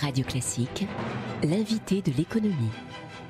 Radio Classique, l'invité de l'économie.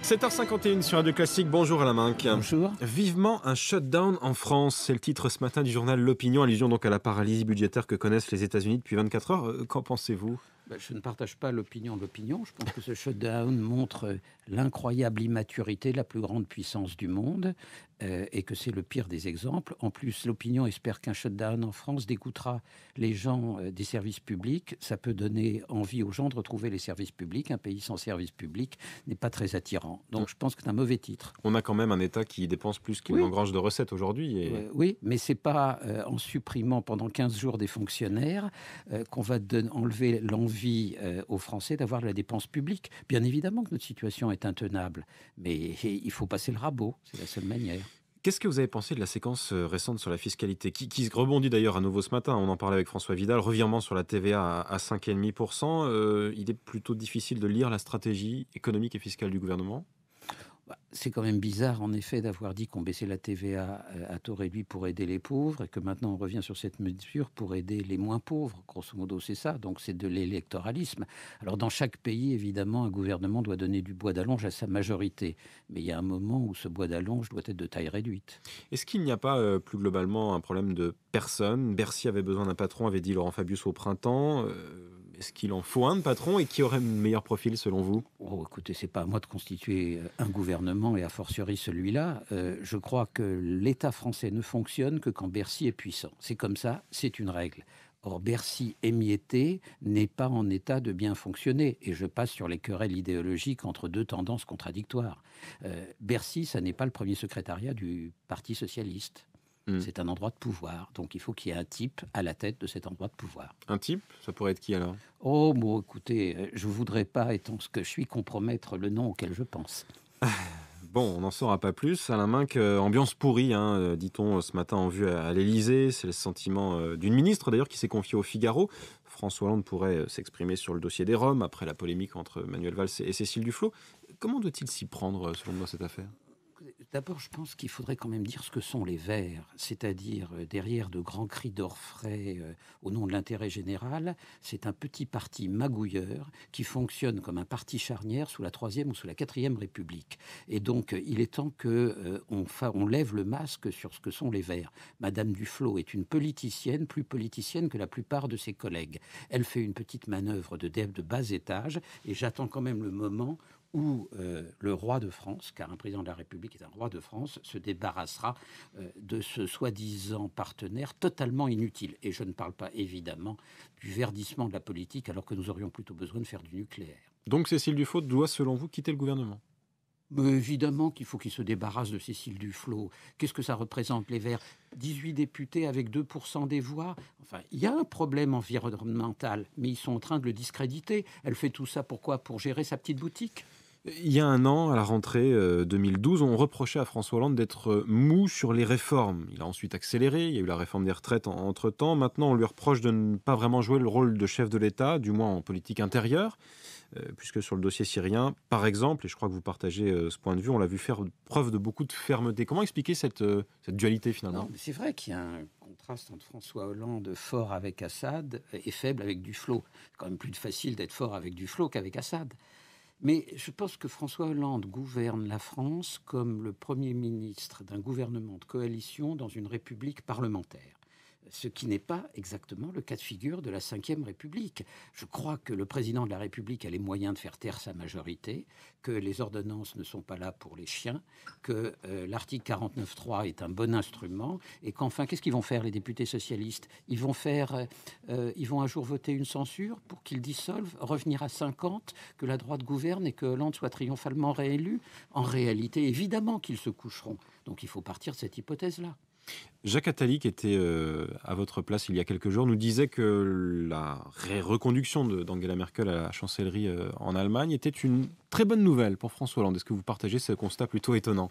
7h51 sur Radio Classique, bonjour Alain main. Bonjour. Vivement un shutdown en France, c'est le titre ce matin du journal L'Opinion, allusion donc à la paralysie budgétaire que connaissent les États-Unis depuis 24 heures. Euh, qu'en pensez-vous bah, je ne partage pas l'opinion de l'opinion. Je pense que ce shutdown montre l'incroyable immaturité, de la plus grande puissance du monde, euh, et que c'est le pire des exemples. En plus, l'opinion espère qu'un shutdown en France dégoûtera les gens euh, des services publics. Ça peut donner envie aux gens de retrouver les services publics. Un pays sans services publics n'est pas très attirant. Donc je pense que c'est un mauvais titre. On a quand même un État qui dépense plus qu'il engrange de recettes aujourd'hui. oui, mais c'est pas euh, en supprimant pendant 15 jours des fonctionnaires qu'on va enlever l'envie euh, aux Français d'avoir de la dépense publique. Bien évidemment que notre situation est intenable, mais il faut passer le rabot, c'est la seule manière. Qu'est-ce que vous avez pensé de la séquence euh, récente sur la fiscalité, qui, qui rebondit d'ailleurs à nouveau ce matin On en parlait avec François Vidal, revirement sur la TVA à, 5,5%. Euh, il est plutôt difficile de lire la stratégie économique et fiscale du gouvernement bah, c'est quand même bizarre, en effet, d'avoir dit qu'on baissait la TVA euh, à taux réduit pour aider les pauvres et que maintenant on revient sur cette mesure pour aider les moins pauvres. Grosso modo, c'est ça. Donc c'est de l'électoralisme. Alors dans chaque pays, évidemment, un gouvernement doit donner du bois d'allonge à sa majorité. Mais il y a un moment où ce bois d'allonge doit être de taille réduite. Est-ce qu'il n'y a pas euh, plus globalement un problème de personne Bercy avait besoin d'un patron, avait dit Laurent Fabius au printemps. Euh, est-ce qu'il en faut un de patron et qui aurait le meilleur profil selon vous Oh, écoutez, c'est pas à moi de constituer euh, un gouvernement et a fortiori celui-là. Euh, je crois que l'État français ne fonctionne que quand Bercy est puissant. C'est comme ça, c'est une règle. Or, Bercy émietté n'est pas en état de bien fonctionner. Et je passe sur les querelles idéologiques entre deux tendances contradictoires. Euh, Bercy, ça n'est pas le premier secrétariat du Parti socialiste. Mm. C'est un endroit de pouvoir. Donc il faut qu'il y ait un type à la tête de cet endroit de pouvoir. Un type Ça pourrait être qui alors Oh, bon, écoutez, euh, je ne voudrais pas, étant ce que je suis, compromettre le nom auquel je pense. bon, on n'en saura pas plus. Alain main que, euh, ambiance pourrie, hein, euh, dit-on ce matin en vue à, l'Élysée, l'Elysée. C'est le sentiment d'une ministre d'ailleurs qui s'est confiée au Figaro. François Hollande pourrait s'exprimer sur le dossier des Roms après la polémique entre Manuel Valls et Cécile Duflot. Comment doit-il s'y prendre selon moi cette affaire D'abord, je pense qu'il faudrait quand même dire ce que sont les Verts, c'est-à-dire euh, derrière de grands cris d'orfraie euh, au nom de l'intérêt général, c'est un petit parti magouilleur qui fonctionne comme un parti charnière sous la troisième ou sous la quatrième République. Et donc, euh, il est temps que on, lève le masque sur ce que sont les Verts. Madame Duflot est une politicienne, plus politicienne que la plupart de ses collègues. Elle fait une petite manœuvre de, de bas étage, et j'attends quand même le moment où euh, le roi de France, car un président de la République est un roi de France, se débarrassera euh, de ce soi-disant partenaire totalement inutile. Et je ne parle pas évidemment du verdissement de la politique, alors que nous aurions plutôt besoin de faire du nucléaire. Donc Cécile Dufault doit, selon vous, quitter le gouvernement évidemment qu'il faut qu'il se débarrasse de Cécile Duflot. Qu'est-ce que ça représente, les Verts 18 députés avec 2% des voix. Enfin, il y a un problème environnemental, mais ils sont en train de le discréditer. Elle fait tout ça pourquoi Pour gérer sa petite boutique il y a un an, à la rentrée 2012, euh, on reprochait à François Hollande d'être euh, mou sur les réformes. Il a ensuite accéléré, il y a eu la réforme des retraites entre-temps. Maintenant, on lui reproche de ne pas vraiment jouer le rôle de chef de l'État, du moins en politique intérieure, euh, puisque sur le dossier syrien, par exemple, et je crois que vous partagez ce point de vue, on l'a vu faire preuve de beaucoup de fermeté. Comment expliquer cette, cette dualité finalement C'est vrai qu'il y a un contraste entre François Hollande fort avec Assad et faible avec Duflo. C'est quand même plus facile d'être fort avec Duflo qu'avec Assad. Mais je pense que François Hollande gouverne la France comme le Premier ministre d'un gouvernement de coalition dans une république parlementaire ce qui n'est pas exactement le cas de figure de la Ve République. Je crois que le président de la République a les moyens de faire taire sa majorité, que les ordonnances ne sont pas là pour les chiens, que euh, l'article 49.3 est un bon instrument, et qu'enfin, qu'est-ce qu'ils vont faire les députés socialistes Ils vont faire, euh, euh, ils vont un jour voter une censure pour qu'ils dissolvent, revenir à 50, que la droite gouverne et que Hollande soit triomphalement réélu. En réalité, évidemment qu'ils se coucheront. Donc il faut partir de cette hypothèse-là. Jacques Attali, qui était euh, à votre place il y a quelques jours, nous disait que la reconduction d'Angela Merkel à la chancellerie euh, en Allemagne était une très bonne nouvelle pour François Hollande. Est-ce que vous partagez ce constat plutôt étonnant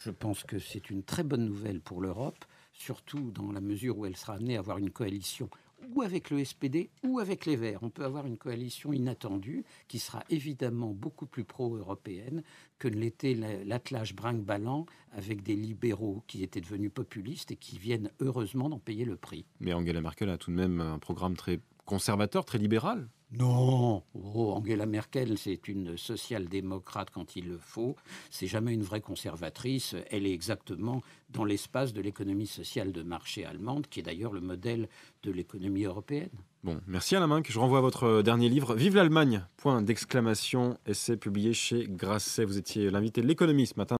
Je pense que c'est une très bonne nouvelle pour l'Europe, surtout dans la mesure où elle sera amenée à avoir une coalition ou avec le SPD ou avec les Verts. On peut avoir une coalition inattendue qui sera évidemment beaucoup plus pro-européenne que ne l'était l'attelage brinque-ballant avec des libéraux qui étaient devenus populistes et qui viennent heureusement d'en payer le prix. Mais Angela Merkel a tout de même un programme très conservateur, très libéral non, oh, Angela Merkel, c'est une social-démocrate quand il le faut. C'est jamais une vraie conservatrice. Elle est exactement dans l'espace de l'économie sociale de marché allemande, qui est d'ailleurs le modèle de l'économie européenne. Bon, merci à main que Je renvoie à votre euh, dernier livre, Vive l'Allemagne Point d'exclamation, essai publié chez Grasset. Vous étiez l'invité de l'économie ce matin.